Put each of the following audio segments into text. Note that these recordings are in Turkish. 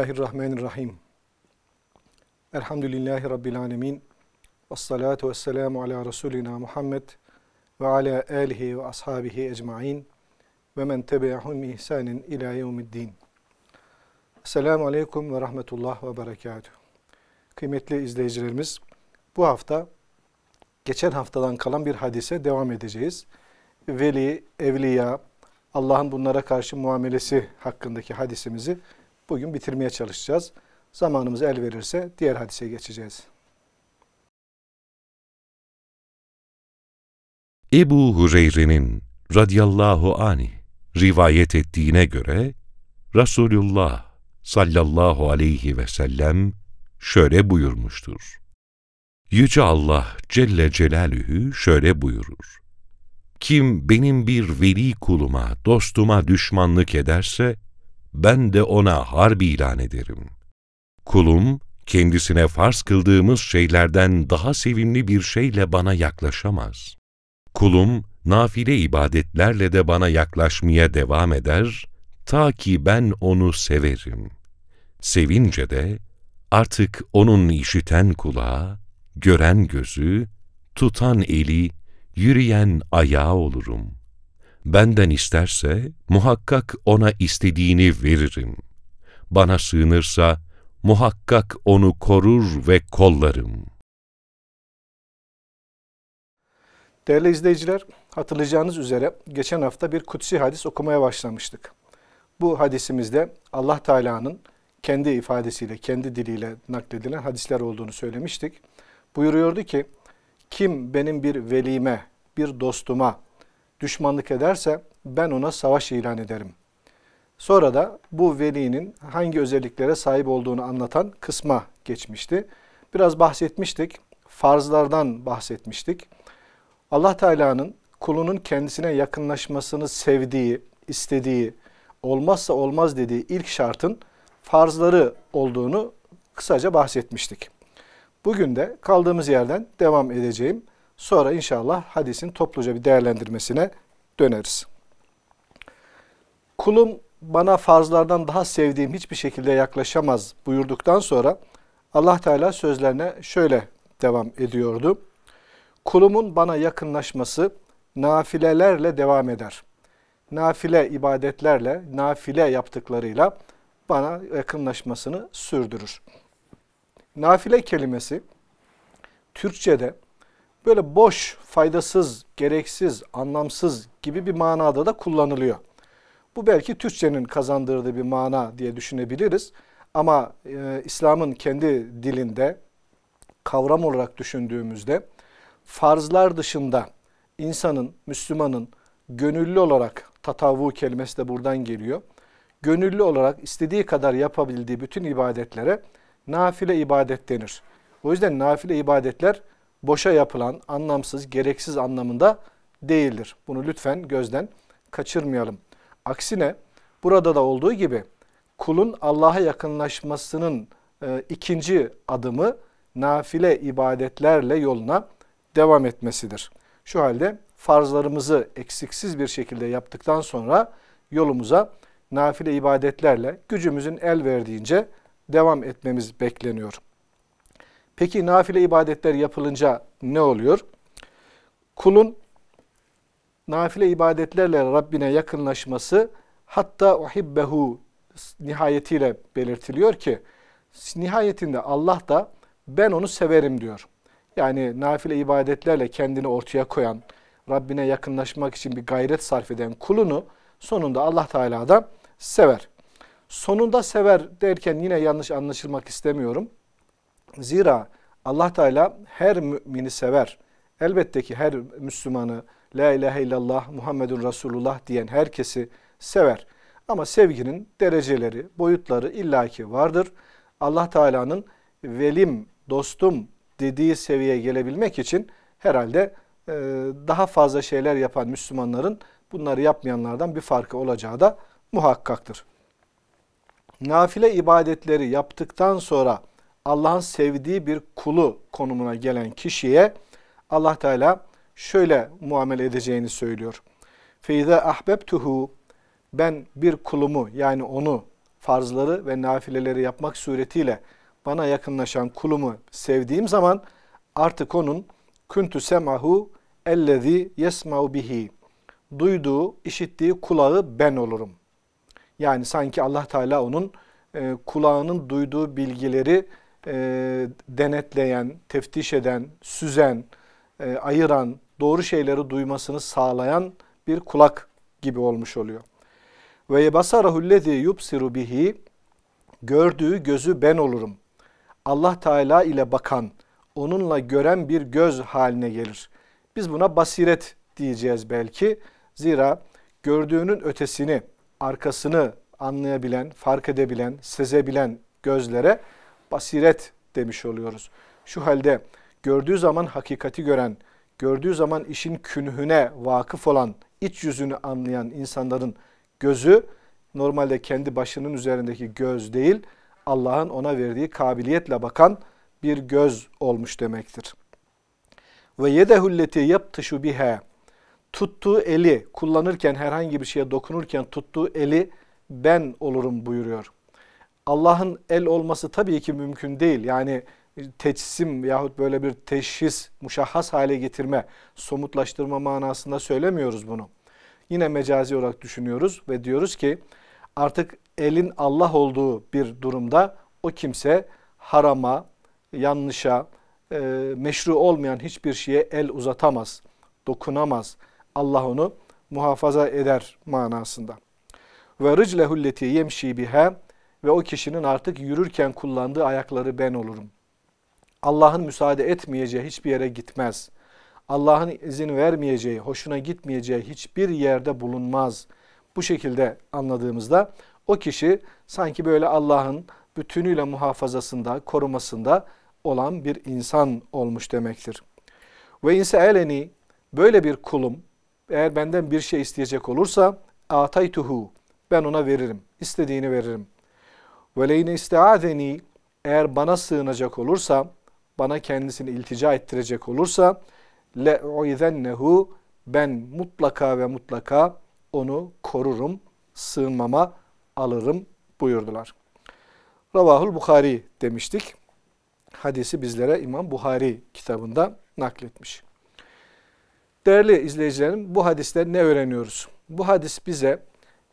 Bismillahirrahmanirrahim. Elhamdülillahi Rabbil alemin. ve vesselamu ala Resulina Muhammed ve ala alihi ve ashabihi ecma'in ve men tebi'ahum ihsanin ila yevmiddin. Selamun aleyküm ve rahmetullah ve berekatuhu. Kıymetli izleyicilerimiz, bu hafta geçen haftadan kalan bir hadise devam edeceğiz. Veli, evliya, Allah'ın bunlara karşı muamelesi hakkındaki hadisimizi Bugün bitirmeye çalışacağız. Zamanımız el verirse diğer hadise geçeceğiz. Ebu Hureyre'nin radiyallahu anh rivayet ettiğine göre Resulullah sallallahu aleyhi ve sellem şöyle buyurmuştur. Yüce Allah Celle Celaluhu şöyle buyurur. Kim benim bir veli kuluma, dostuma düşmanlık ederse, ben de ona harbi ilan ederim. Kulum, kendisine farz kıldığımız şeylerden daha sevimli bir şeyle bana yaklaşamaz. Kulum, nafile ibadetlerle de bana yaklaşmaya devam eder, ta ki ben onu severim. Sevince de artık onun işiten kulağı, gören gözü, tutan eli, yürüyen ayağı olurum.'' Benden isterse muhakkak ona istediğini veririm. Bana sığınırsa muhakkak onu korur ve kollarım. Değerli izleyiciler, hatırlayacağınız üzere geçen hafta bir kutsi hadis okumaya başlamıştık. Bu hadisimizde Allah Teala'nın kendi ifadesiyle, kendi diliyle nakledilen hadisler olduğunu söylemiştik. Buyuruyordu ki, kim benim bir velime, bir dostuma, düşmanlık ederse ben ona savaş ilan ederim. Sonra da bu velinin hangi özelliklere sahip olduğunu anlatan kısma geçmişti. Biraz bahsetmiştik. Farzlardan bahsetmiştik. Allah Teala'nın kulunun kendisine yakınlaşmasını sevdiği, istediği, olmazsa olmaz dediği ilk şartın farzları olduğunu kısaca bahsetmiştik. Bugün de kaldığımız yerden devam edeceğim. Sonra inşallah hadisin topluca bir değerlendirmesine döneriz. Kulum bana farzlardan daha sevdiğim hiçbir şekilde yaklaşamaz buyurduktan sonra Allah Teala sözlerine şöyle devam ediyordu. Kulumun bana yakınlaşması nafilelerle devam eder. Nafile ibadetlerle, nafile yaptıklarıyla bana yakınlaşmasını sürdürür. Nafile kelimesi Türkçe'de böyle boş, faydasız, gereksiz, anlamsız gibi bir manada da kullanılıyor. Bu belki Türkçenin kazandırdığı bir mana diye düşünebiliriz. Ama e, İslam'ın kendi dilinde kavram olarak düşündüğümüzde farzlar dışında insanın, Müslümanın gönüllü olarak tatavvu kelimesi de buradan geliyor. Gönüllü olarak istediği kadar yapabildiği bütün ibadetlere nafile ibadet denir. O yüzden nafile ibadetler boşa yapılan, anlamsız, gereksiz anlamında değildir. Bunu lütfen gözden kaçırmayalım. Aksine burada da olduğu gibi kulun Allah'a yakınlaşmasının e, ikinci adımı nafile ibadetlerle yoluna devam etmesidir. Şu halde farzlarımızı eksiksiz bir şekilde yaptıktan sonra yolumuza nafile ibadetlerle gücümüzün el verdiğince devam etmemiz bekleniyor. Peki nafile ibadetler yapılınca ne oluyor? Kulun nafile ibadetlerle Rabbine yakınlaşması hatta uhibbehu nihayetiyle belirtiliyor ki nihayetinde Allah da ben onu severim diyor. Yani nafile ibadetlerle kendini ortaya koyan, Rabbine yakınlaşmak için bir gayret sarf eden kulunu sonunda Allah Teala da sever. Sonunda sever derken yine yanlış anlaşılmak istemiyorum. Zira Allah Teala her mümini sever. Elbette ki her Müslümanı La ilahe illallah Muhammedun Resulullah diyen herkesi sever. Ama sevginin dereceleri, boyutları illaki vardır. Allah Teala'nın velim, dostum dediği seviyeye gelebilmek için herhalde e, daha fazla şeyler yapan Müslümanların bunları yapmayanlardan bir farkı olacağı da muhakkaktır. Nafile ibadetleri yaptıktan sonra Allah'ın sevdiği bir kulu konumuna gelen kişiye Allah Teala şöyle muamele edeceğini söylüyor. Feize ahbebtuhu ben bir kulumu yani onu farzları ve nafileleri yapmak suretiyle bana yakınlaşan kulumu sevdiğim zaman artık onun kuntu semahu ellezî yesma'u bihi duyduğu, işittiği kulağı ben olurum. Yani sanki Allah Teala onun e, kulağının duyduğu bilgileri e, denetleyen, teftiş eden, süzen, e, ayıran, doğru şeyleri duymasını sağlayan bir kulak gibi olmuş oluyor. Ve yebasarahullezî yubsiru bihi gördüğü gözü ben olurum. Allah Teala ile bakan, onunla gören bir göz haline gelir. Biz buna basiret diyeceğiz belki. Zira gördüğünün ötesini, arkasını anlayabilen, fark edebilen, sezebilen gözlere basiret demiş oluyoruz. Şu halde gördüğü zaman hakikati gören, gördüğü zaman işin künhüne vakıf olan, iç yüzünü anlayan insanların gözü normalde kendi başının üzerindeki göz değil, Allah'ın ona verdiği kabiliyetle bakan bir göz olmuş demektir. Ve yedehulleti yaptışu biha tuttuğu eli kullanırken herhangi bir şeye dokunurken tuttuğu eli ben olurum buyuruyor. Allah'ın el olması tabii ki mümkün değil. Yani e, teçsim yahut böyle bir teşhis, muşahhas hale getirme, somutlaştırma manasında söylemiyoruz bunu. Yine mecazi olarak düşünüyoruz ve diyoruz ki artık elin Allah olduğu bir durumda o kimse harama, yanlışa, e, meşru olmayan hiçbir şeye el uzatamaz, dokunamaz. Allah onu muhafaza eder manasında. Ve rıclehulleti yemşi biha ve o kişinin artık yürürken kullandığı ayakları ben olurum. Allah'ın müsaade etmeyeceği hiçbir yere gitmez. Allah'ın izin vermeyeceği, hoşuna gitmeyeceği hiçbir yerde bulunmaz. Bu şekilde anladığımızda o kişi sanki böyle Allah'ın bütünüyle muhafazasında, korumasında olan bir insan olmuş demektir. Ve eleni böyle bir kulum eğer benden bir şey isteyecek olursa ataytuhu ben ona veririm. istediğini veririm. Ve leyne istiazeni eğer bana sığınacak olursa, bana kendisini iltica ettirecek olursa le uizennehu ben mutlaka ve mutlaka onu korurum, sığınmama alırım buyurdular. Ravahul Bukhari demiştik. Hadisi bizlere İmam Buhari kitabında nakletmiş. Değerli izleyicilerim bu hadiste ne öğreniyoruz? Bu hadis bize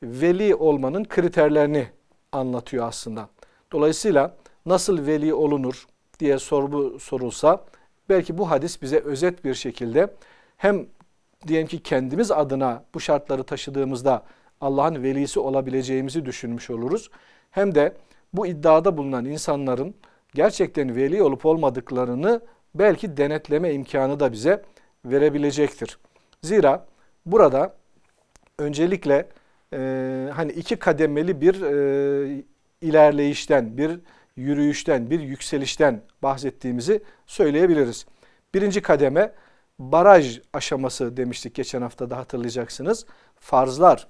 veli olmanın kriterlerini anlatıyor aslında. Dolayısıyla nasıl veli olunur diye soru sorulsa belki bu hadis bize özet bir şekilde hem diyelim ki kendimiz adına bu şartları taşıdığımızda Allah'ın velisi olabileceğimizi düşünmüş oluruz. Hem de bu iddiada bulunan insanların gerçekten veli olup olmadıklarını belki denetleme imkanı da bize verebilecektir. Zira burada öncelikle e, hani iki kademeli bir e, ilerleyişten, bir yürüyüşten, bir yükselişten bahsettiğimizi söyleyebiliriz. Birinci kademe baraj aşaması demiştik geçen hafta da hatırlayacaksınız. Farzlar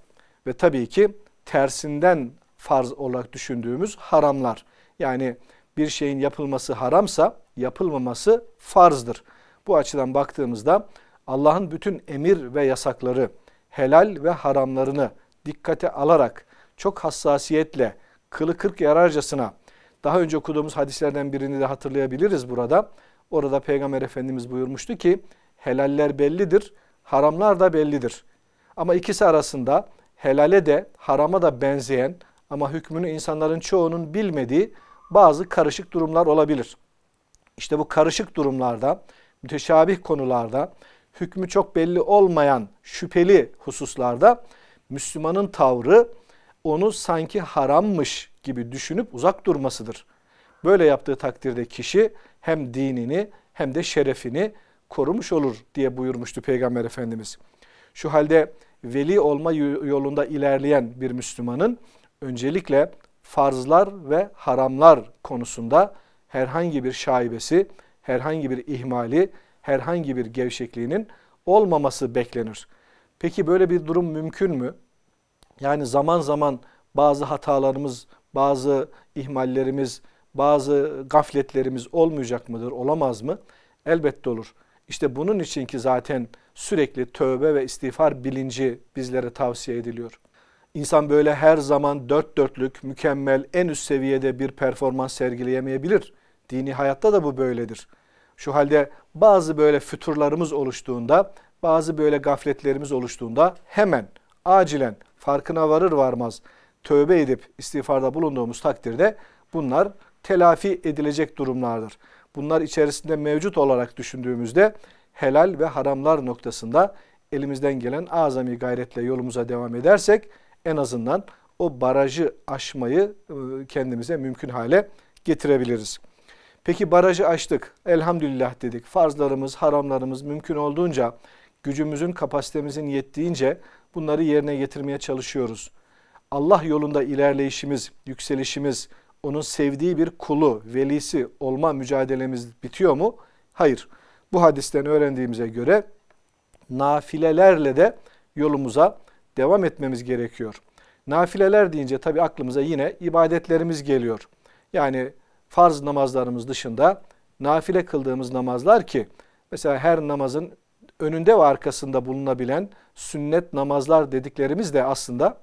ve tabii ki tersinden farz olarak düşündüğümüz haramlar. Yani bir şeyin yapılması haramsa yapılmaması farzdır. Bu açıdan baktığımızda Allah'ın bütün emir ve yasakları, helal ve haramlarını dikkate alarak çok hassasiyetle kılı kırk yararcasına daha önce okuduğumuz hadislerden birini de hatırlayabiliriz burada. Orada Peygamber Efendimiz buyurmuştu ki helaller bellidir, haramlar da bellidir. Ama ikisi arasında helale de harama da benzeyen ama hükmünü insanların çoğunun bilmediği bazı karışık durumlar olabilir. İşte bu karışık durumlarda, müteşabih konularda, hükmü çok belli olmayan şüpheli hususlarda Müslümanın tavrı onu sanki harammış gibi düşünüp uzak durmasıdır. Böyle yaptığı takdirde kişi hem dinini hem de şerefini korumuş olur diye buyurmuştu Peygamber Efendimiz. Şu halde veli olma yolunda ilerleyen bir Müslümanın öncelikle farzlar ve haramlar konusunda herhangi bir şaibesi, herhangi bir ihmali, herhangi bir gevşekliğinin olmaması beklenir. Peki böyle bir durum mümkün mü? Yani zaman zaman bazı hatalarımız, bazı ihmallerimiz, bazı gafletlerimiz olmayacak mıdır, olamaz mı? Elbette olur. İşte bunun için ki zaten sürekli tövbe ve istiğfar bilinci bizlere tavsiye ediliyor. İnsan böyle her zaman dört dörtlük, mükemmel, en üst seviyede bir performans sergileyemeyebilir. Dini hayatta da bu böyledir. Şu halde bazı böyle füturlarımız oluştuğunda bazı böyle gafletlerimiz oluştuğunda hemen acilen farkına varır varmaz tövbe edip istiğfarda bulunduğumuz takdirde bunlar telafi edilecek durumlardır. Bunlar içerisinde mevcut olarak düşündüğümüzde helal ve haramlar noktasında elimizden gelen azami gayretle yolumuza devam edersek en azından o barajı aşmayı e, kendimize mümkün hale getirebiliriz. Peki barajı aştık, elhamdülillah dedik. Farzlarımız, haramlarımız mümkün olduğunca gücümüzün, kapasitemizin yettiğince bunları yerine getirmeye çalışıyoruz. Allah yolunda ilerleyişimiz, yükselişimiz, onun sevdiği bir kulu, velisi olma mücadelemiz bitiyor mu? Hayır. Bu hadisten öğrendiğimize göre nafilelerle de yolumuza devam etmemiz gerekiyor. Nafileler deyince tabi aklımıza yine ibadetlerimiz geliyor. Yani farz namazlarımız dışında nafile kıldığımız namazlar ki mesela her namazın önünde ve arkasında bulunabilen sünnet namazlar dediklerimiz de aslında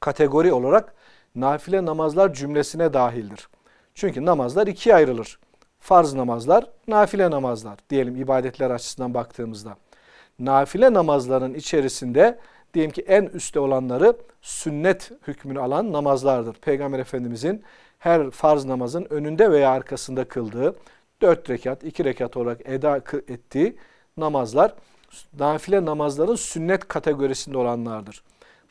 kategori olarak nafile namazlar cümlesine dahildir. Çünkü namazlar ikiye ayrılır. Farz namazlar, nafile namazlar diyelim ibadetler açısından baktığımızda. Nafile namazların içerisinde diyelim ki en üstte olanları sünnet hükmünü alan namazlardır. Peygamber Efendimizin her farz namazın önünde veya arkasında kıldığı, dört rekat, iki rekat olarak eda ettiği namazlar nafile namazların sünnet kategorisinde olanlardır.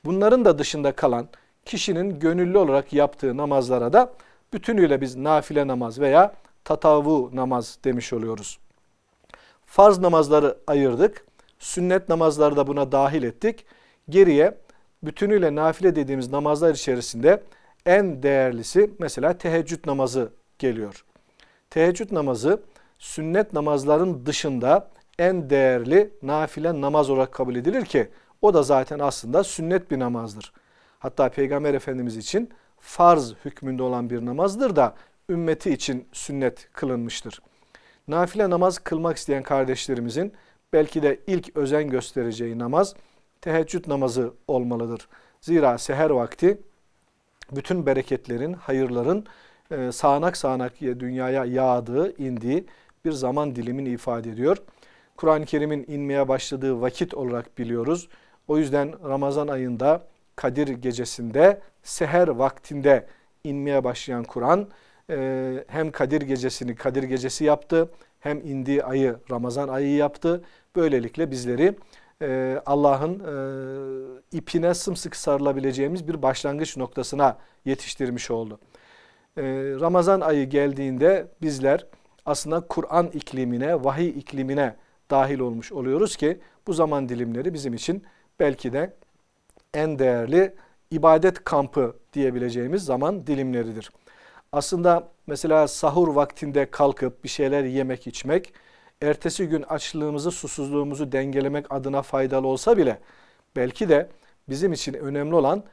Bunların da dışında kalan kişinin gönüllü olarak yaptığı namazlara da bütünüyle biz nafile namaz veya tatavu namaz demiş oluyoruz. Farz namazları ayırdık. Sünnet namazları da buna dahil ettik. Geriye bütünüyle nafile dediğimiz namazlar içerisinde en değerlisi mesela teheccüd namazı geliyor. Teheccüd namazı sünnet namazların dışında en değerli nafile namaz olarak kabul edilir ki o da zaten aslında sünnet bir namazdır. Hatta Peygamber Efendimiz için farz hükmünde olan bir namazdır da ümmeti için sünnet kılınmıştır. Nafile namaz kılmak isteyen kardeşlerimizin belki de ilk özen göstereceği namaz teheccüd namazı olmalıdır. Zira seher vakti bütün bereketlerin, hayırların e, sağanak sağanak dünyaya yağdığı, indiği bir zaman dilimini ifade ediyor. Kur'an-ı Kerim'in inmeye başladığı vakit olarak biliyoruz. O yüzden Ramazan ayında Kadir gecesinde seher vaktinde inmeye başlayan Kur'an e, hem Kadir gecesini Kadir gecesi yaptı hem indiği ayı Ramazan ayı yaptı. Böylelikle bizleri e, Allah'ın e, ipine sımsıkı sarılabileceğimiz bir başlangıç noktasına yetiştirmiş oldu. Ramazan ayı geldiğinde bizler aslında Kur'an iklimine, vahiy iklimine dahil olmuş oluyoruz ki bu zaman dilimleri bizim için belki de en değerli ibadet kampı diyebileceğimiz zaman dilimleridir. Aslında mesela sahur vaktinde kalkıp bir şeyler yemek içmek, ertesi gün açlığımızı, susuzluğumuzu dengelemek adına faydalı olsa bile belki de bizim için önemli olan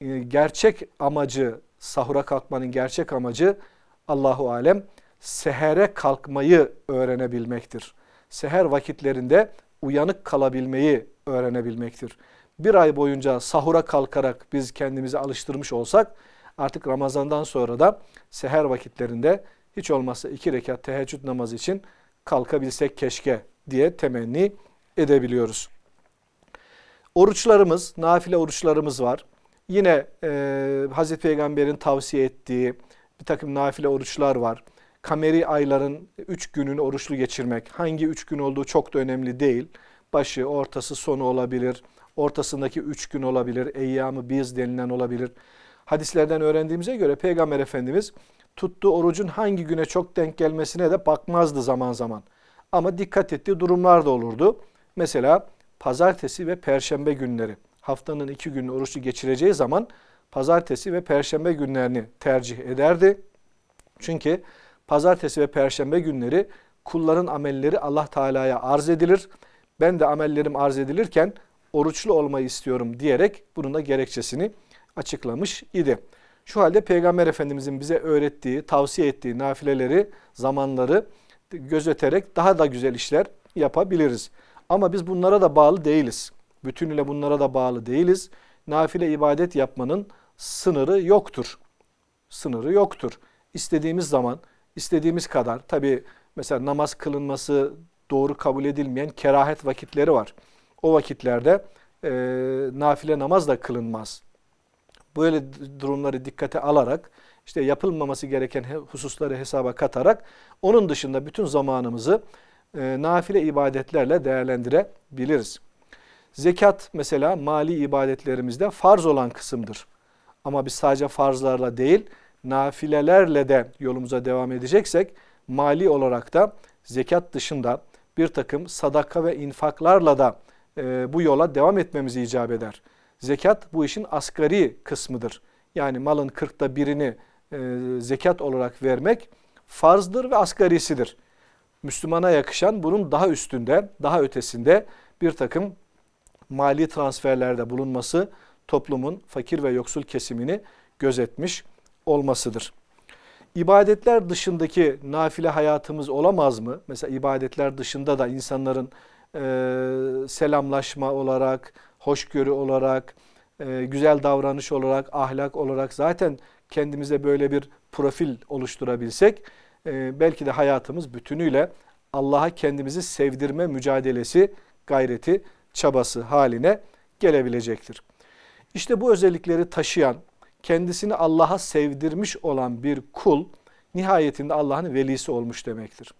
e, gerçek amacı, sahura kalkmanın gerçek amacı Allahu alem sehere kalkmayı öğrenebilmektir seher vakitlerinde uyanık kalabilmeyi öğrenebilmektir. Bir ay boyunca sahura kalkarak biz kendimizi alıştırmış olsak artık Ramazan'dan sonra da seher vakitlerinde hiç olmazsa iki rekat teheccüd namazı için kalkabilsek keşke diye temenni edebiliyoruz. Oruçlarımız, nafile oruçlarımız var. Yine e, Hazreti Peygamber'in tavsiye ettiği bir takım nafile oruçlar var kameri ayların 3 gününü oruçlu geçirmek hangi 3 gün olduğu çok da önemli değil. Başı, ortası, sonu olabilir. Ortasındaki 3 gün olabilir. Eyyamı biz denilen olabilir. Hadislerden öğrendiğimize göre Peygamber Efendimiz tuttuğu orucun hangi güne çok denk gelmesine de bakmazdı zaman zaman. Ama dikkat ettiği durumlar da olurdu. Mesela pazartesi ve perşembe günleri haftanın iki günü oruçlu geçireceği zaman pazartesi ve perşembe günlerini tercih ederdi. Çünkü pazartesi ve perşembe günleri kulların amelleri Allah Teala'ya arz edilir. Ben de amellerim arz edilirken oruçlu olmayı istiyorum diyerek bunun da gerekçesini açıklamış idi. Şu halde Peygamber Efendimizin bize öğrettiği, tavsiye ettiği nafileleri, zamanları gözeterek daha da güzel işler yapabiliriz. Ama biz bunlara da bağlı değiliz. Bütünüyle bunlara da bağlı değiliz. Nafile ibadet yapmanın sınırı yoktur. Sınırı yoktur. İstediğimiz zaman, istediğimiz kadar tabi mesela namaz kılınması doğru kabul edilmeyen kerahet vakitleri var. O vakitlerde e, nafile namaz da kılınmaz. Böyle durumları dikkate alarak işte yapılmaması gereken hususları hesaba katarak onun dışında bütün zamanımızı e, nafile ibadetlerle değerlendirebiliriz. Zekat mesela mali ibadetlerimizde farz olan kısımdır. Ama biz sadece farzlarla değil, nafilelerle de yolumuza devam edeceksek mali olarak da zekat dışında bir takım sadaka ve infaklarla da e, bu yola devam etmemizi icap eder. Zekat bu işin asgari kısmıdır. Yani malın kırkta birini e, zekat olarak vermek farzdır ve asgarisidir. Müslümana yakışan bunun daha üstünde, daha ötesinde bir takım mali transferlerde bulunması toplumun fakir ve yoksul kesimini gözetmiş olmasıdır. İbadetler dışındaki nafile hayatımız olamaz mı? Mesela ibadetler dışında da insanların e, selamlaşma olarak, hoşgörü olarak, e, güzel davranış olarak, ahlak olarak zaten kendimize böyle bir profil oluşturabilsek e, belki de hayatımız bütünüyle Allah'a kendimizi sevdirme mücadelesi, gayreti, çabası haline gelebilecektir. İşte bu özellikleri taşıyan kendisini Allah'a sevdirmiş olan bir kul nihayetinde Allah'ın velisi olmuş demektir.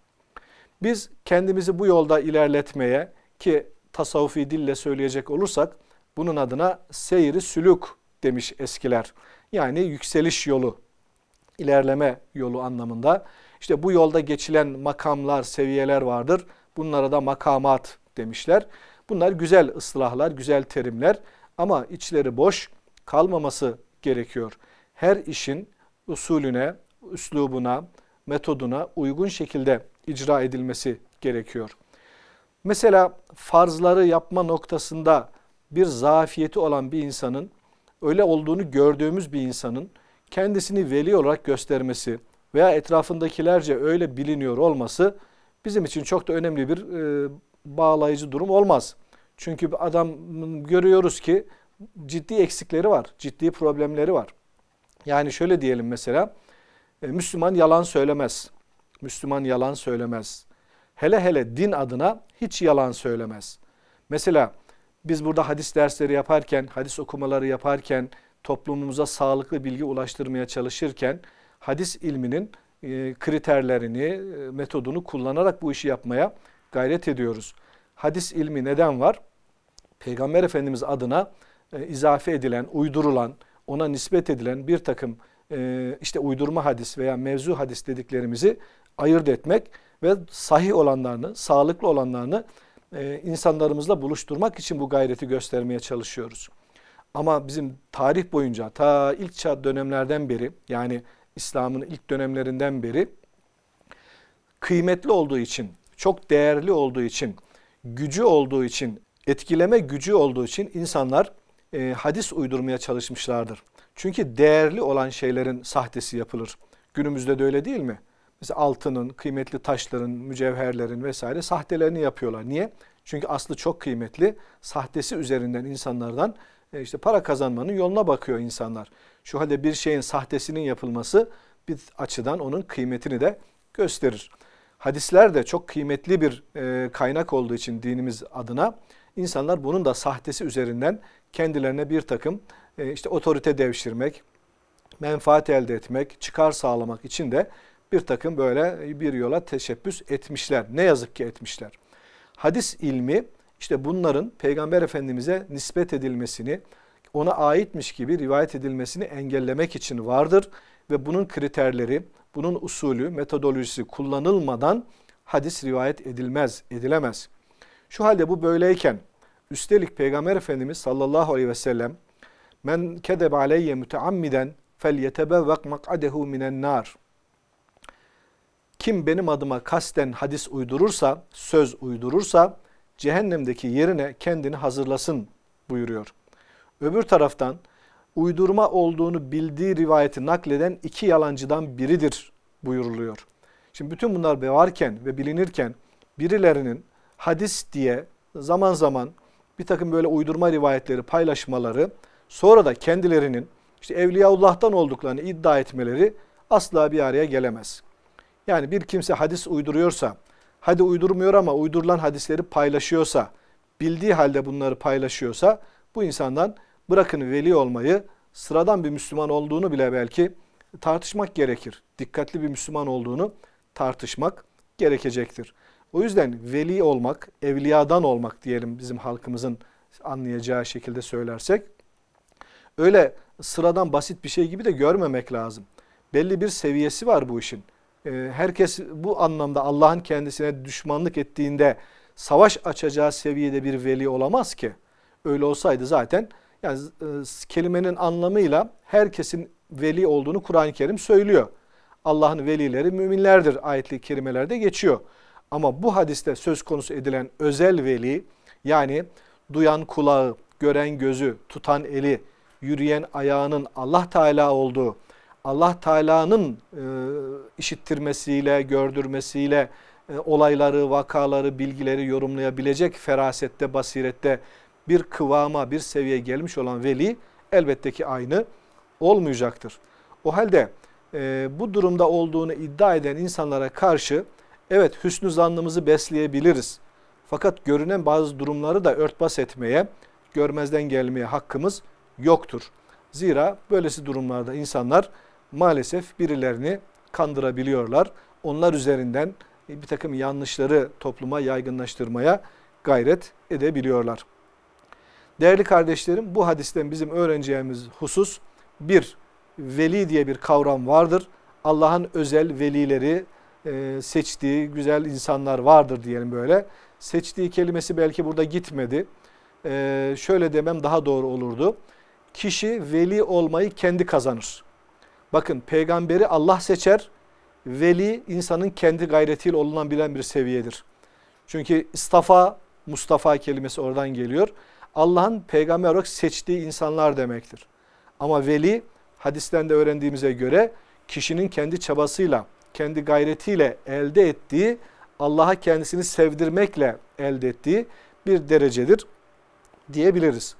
Biz kendimizi bu yolda ilerletmeye ki tasavvufi dille söyleyecek olursak bunun adına seyri sülük demiş eskiler. Yani yükseliş yolu, ilerleme yolu anlamında. İşte bu yolda geçilen makamlar, seviyeler vardır. Bunlara da makamat demişler. Bunlar güzel ıslahlar, güzel terimler ama içleri boş kalmaması gerekiyor. Her işin usulüne, üslubuna, metoduna uygun şekilde icra edilmesi gerekiyor. Mesela farzları yapma noktasında bir zafiyeti olan bir insanın, öyle olduğunu gördüğümüz bir insanın kendisini veli olarak göstermesi veya etrafındakilerce öyle biliniyor olması bizim için çok da önemli bir e, bağlayıcı durum olmaz. Çünkü adam görüyoruz ki ciddi eksikleri var, ciddi problemleri var. Yani şöyle diyelim mesela, e, Müslüman yalan söylemez. Müslüman yalan söylemez. Hele hele din adına hiç yalan söylemez. Mesela biz burada hadis dersleri yaparken, hadis okumaları yaparken, toplumumuza sağlıklı bilgi ulaştırmaya çalışırken hadis ilminin e, kriterlerini, e, metodunu kullanarak bu işi yapmaya gayret ediyoruz. Hadis ilmi neden var? Peygamber Efendimiz adına e, izafe edilen, uydurulan, ona nispet edilen bir takım e, işte uydurma hadis veya mevzu hadis dediklerimizi ayırt etmek ve sahih olanlarını, sağlıklı olanlarını e, insanlarımızla buluşturmak için bu gayreti göstermeye çalışıyoruz. Ama bizim tarih boyunca ta ilk çağ dönemlerden beri yani İslam'ın ilk dönemlerinden beri kıymetli olduğu için, çok değerli olduğu için, gücü olduğu için, etkileme gücü olduğu için insanlar e, hadis uydurmaya çalışmışlardır. Çünkü değerli olan şeylerin sahtesi yapılır. Günümüzde de öyle değil mi? Mesela altının, kıymetli taşların, mücevherlerin vesaire sahtelerini yapıyorlar. Niye? Çünkü aslı çok kıymetli. Sahtesi üzerinden insanlardan e, işte para kazanmanın yoluna bakıyor insanlar. Şu halde bir şeyin sahtesinin yapılması bir açıdan onun kıymetini de gösterir. Hadisler de çok kıymetli bir e, kaynak olduğu için dinimiz adına insanlar bunun da sahtesi üzerinden kendilerine bir takım e, işte otorite devşirmek, menfaat elde etmek, çıkar sağlamak için de bir takım böyle bir yola teşebbüs etmişler. Ne yazık ki etmişler. Hadis ilmi işte bunların Peygamber Efendimiz'e nispet edilmesini, ona aitmiş gibi rivayet edilmesini engellemek için vardır. Ve bunun kriterleri, bunun usulü, metodolojisi kullanılmadan hadis rivayet edilmez, edilemez. Şu halde bu böyleyken Üstelik Peygamber Efendimiz sallallahu aleyhi ve sellem men kedeb aleyye müteammiden fel yetebevvek mak'adehu minen nar. Kim benim adıma kasten hadis uydurursa, söz uydurursa cehennemdeki yerine kendini hazırlasın buyuruyor. Öbür taraftan uydurma olduğunu bildiği rivayeti nakleden iki yalancıdan biridir buyuruluyor. Şimdi bütün bunlar varken ve bilinirken birilerinin hadis diye zaman zaman bir takım böyle uydurma rivayetleri paylaşmaları, sonra da kendilerinin işte Evliyaullah'tan olduklarını iddia etmeleri asla bir araya gelemez. Yani bir kimse hadis uyduruyorsa, hadi uydurmuyor ama uydurulan hadisleri paylaşıyorsa, bildiği halde bunları paylaşıyorsa bu insandan bırakın veli olmayı, sıradan bir Müslüman olduğunu bile belki tartışmak gerekir. Dikkatli bir Müslüman olduğunu tartışmak gerekecektir. O yüzden veli olmak, evliyadan olmak diyelim bizim halkımızın anlayacağı şekilde söylersek. Öyle sıradan basit bir şey gibi de görmemek lazım. Belli bir seviyesi var bu işin. Ee, herkes bu anlamda Allah'ın kendisine düşmanlık ettiğinde savaş açacağı seviyede bir veli olamaz ki. Öyle olsaydı zaten yani e, kelimenin anlamıyla herkesin veli olduğunu Kur'an-ı Kerim söylüyor. Allah'ın velileri müminlerdir ayetli kelimelerde geçiyor. Ama bu hadiste söz konusu edilen özel veli yani duyan kulağı, gören gözü, tutan eli, yürüyen ayağının Allah Teala olduğu, Allah Teala'nın e, işittirmesiyle, gördürmesiyle e, olayları, vakaları, bilgileri yorumlayabilecek ferasette, basirette bir kıvama, bir seviyeye gelmiş olan veli elbette ki aynı olmayacaktır. O halde e, bu durumda olduğunu iddia eden insanlara karşı Evet hüsnü zannımızı besleyebiliriz. Fakat görünen bazı durumları da örtbas etmeye, görmezden gelmeye hakkımız yoktur. Zira böylesi durumlarda insanlar maalesef birilerini kandırabiliyorlar. Onlar üzerinden bir takım yanlışları topluma yaygınlaştırmaya gayret edebiliyorlar. Değerli kardeşlerim bu hadisten bizim öğreneceğimiz husus bir veli diye bir kavram vardır. Allah'ın özel velileri, e, seçtiği güzel insanlar vardır diyelim böyle. Seçtiği kelimesi belki burada gitmedi. E, şöyle demem daha doğru olurdu. Kişi veli olmayı kendi kazanır. Bakın peygamberi Allah seçer. Veli insanın kendi gayretiyle olunan bilen bir seviyedir. Çünkü istafa, Mustafa kelimesi oradan geliyor. Allah'ın peygamber olarak seçtiği insanlar demektir. Ama veli hadisten de öğrendiğimize göre kişinin kendi çabasıyla kendi gayretiyle elde ettiği, Allah'a kendisini sevdirmekle elde ettiği bir derecedir diyebiliriz.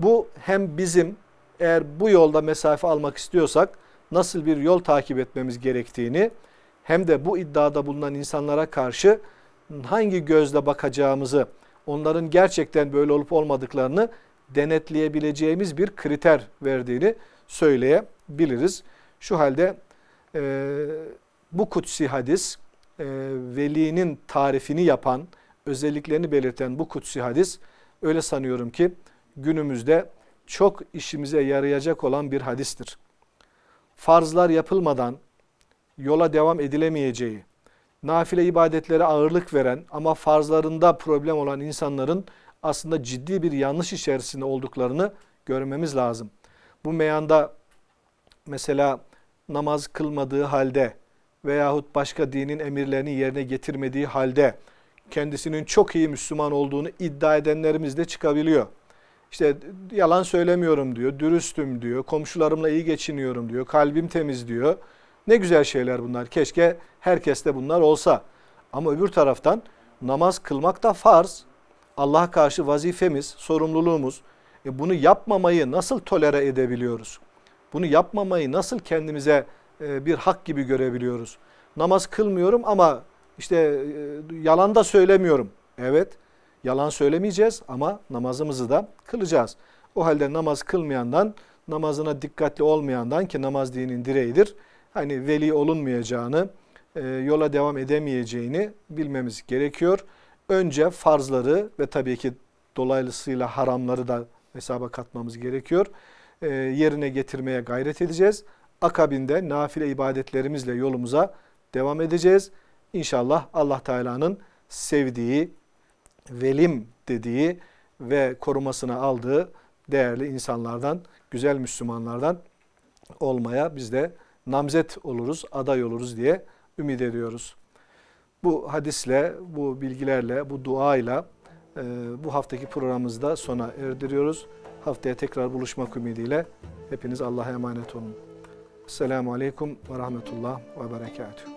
Bu hem bizim eğer bu yolda mesafe almak istiyorsak nasıl bir yol takip etmemiz gerektiğini hem de bu iddiada bulunan insanlara karşı hangi gözle bakacağımızı, onların gerçekten böyle olup olmadıklarını denetleyebileceğimiz bir kriter verdiğini söyleyebiliriz. Şu halde e, bu kutsi hadis e, velinin tarifini yapan, özelliklerini belirten bu kutsi hadis öyle sanıyorum ki günümüzde çok işimize yarayacak olan bir hadistir. Farzlar yapılmadan yola devam edilemeyeceği, nafile ibadetlere ağırlık veren ama farzlarında problem olan insanların aslında ciddi bir yanlış içerisinde olduklarını görmemiz lazım. Bu meyanda mesela namaz kılmadığı halde veyahut başka dinin emirlerini yerine getirmediği halde kendisinin çok iyi Müslüman olduğunu iddia edenlerimiz de çıkabiliyor. İşte yalan söylemiyorum diyor, dürüstüm diyor, komşularımla iyi geçiniyorum diyor, kalbim temiz diyor. Ne güzel şeyler bunlar. Keşke herkeste bunlar olsa. Ama öbür taraftan namaz kılmak da farz. Allah'a karşı vazifemiz, sorumluluğumuz. E bunu yapmamayı nasıl tolere edebiliyoruz? Bunu yapmamayı nasıl kendimize e, bir hak gibi görebiliyoruz. Namaz kılmıyorum ama işte e, yalan da söylemiyorum. Evet yalan söylemeyeceğiz ama namazımızı da kılacağız. O halde namaz kılmayandan, namazına dikkatli olmayandan ki namaz dinin direğidir. Hani veli olunmayacağını, e, yola devam edemeyeceğini bilmemiz gerekiyor. Önce farzları ve tabii ki dolayısıyla haramları da hesaba katmamız gerekiyor. Yerine getirmeye gayret edeceğiz akabinde nafile ibadetlerimizle yolumuza devam edeceğiz. İnşallah Allah Teala'nın sevdiği, velim dediği ve korumasına aldığı değerli insanlardan, güzel Müslümanlardan olmaya biz de namzet oluruz, aday oluruz diye ümit ediyoruz. Bu hadisle, bu bilgilerle, bu duayla e, bu haftaki programımızda sona erdiriyoruz. Haftaya tekrar buluşmak ümidiyle hepiniz Allah'a emanet olun. Selamun Aleyküm ve Rahmetullah ve Berekatuhu.